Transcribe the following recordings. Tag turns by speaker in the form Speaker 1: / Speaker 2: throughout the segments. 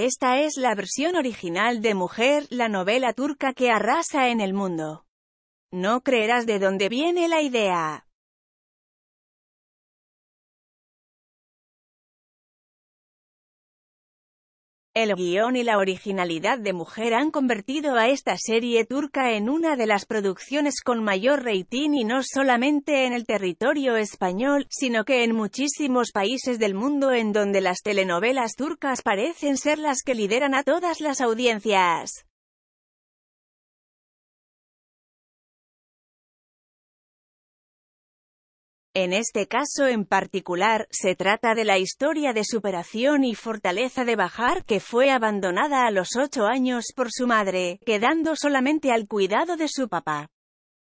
Speaker 1: Esta es la versión original de Mujer, la novela turca que arrasa en el mundo. No creerás de dónde viene la idea. El guión y la originalidad de Mujer han convertido a esta serie turca en una de las producciones con mayor rating y no solamente en el territorio español, sino que en muchísimos países del mundo en donde las telenovelas turcas parecen ser las que lideran a todas las audiencias.
Speaker 2: En este caso
Speaker 1: en particular, se trata de la historia de superación y fortaleza de Bajar, que fue abandonada a los ocho años por su madre, quedando solamente al cuidado de su papá.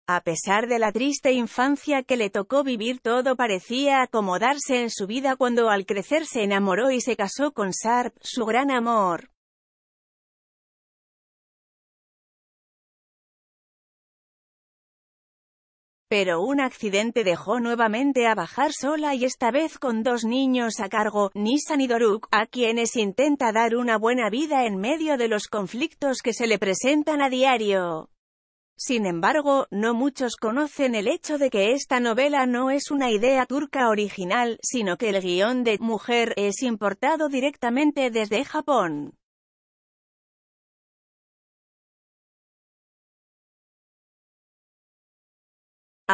Speaker 1: A pesar de la triste infancia que le tocó vivir todo parecía acomodarse en su vida cuando al crecer se enamoró y se casó con Sarp, su gran
Speaker 2: amor.
Speaker 1: Pero un accidente dejó nuevamente a bajar sola y esta vez con dos niños a cargo, Nissan y Doruk, a quienes intenta dar una buena vida en medio de los conflictos que se le presentan a diario. Sin embargo, no muchos conocen el hecho de que esta novela no es una idea turca original, sino que el guión de «Mujer» es importado directamente desde Japón.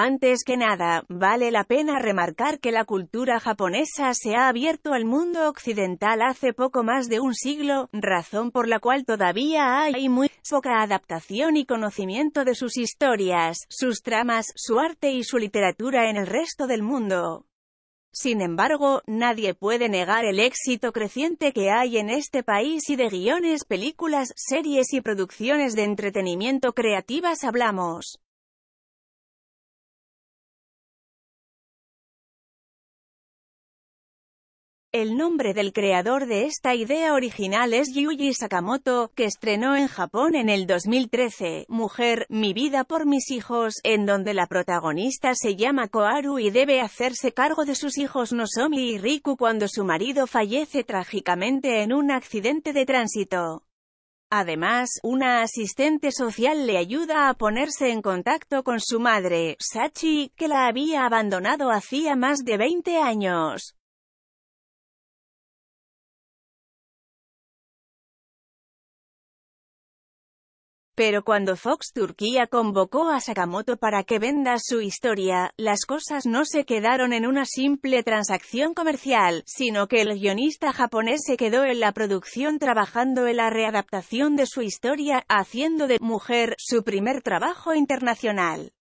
Speaker 1: Antes que nada, vale la pena remarcar que la cultura japonesa se ha abierto al mundo occidental hace poco más de un siglo, razón por la cual todavía hay muy poca adaptación y conocimiento de sus historias, sus tramas, su arte y su literatura en el resto del mundo. Sin embargo, nadie puede negar el éxito creciente que hay en este país y de guiones, películas, series y producciones de entretenimiento creativas hablamos. El nombre del creador de esta idea original es Yuji Sakamoto, que estrenó en Japón en el 2013, Mujer, mi vida por mis hijos, en donde la protagonista se llama Koharu y debe hacerse cargo de sus hijos Nozomi y Riku cuando su marido fallece trágicamente en un accidente de tránsito. Además, una asistente social le ayuda a ponerse en contacto con su madre, Sachi, que la había abandonado hacía más de 20
Speaker 2: años.
Speaker 1: Pero cuando Fox Turquía convocó a Sakamoto para que venda su historia, las cosas no se quedaron en una simple transacción comercial, sino que el guionista japonés se quedó en la producción trabajando en la readaptación de su historia, haciendo de «Mujer» su primer trabajo
Speaker 2: internacional.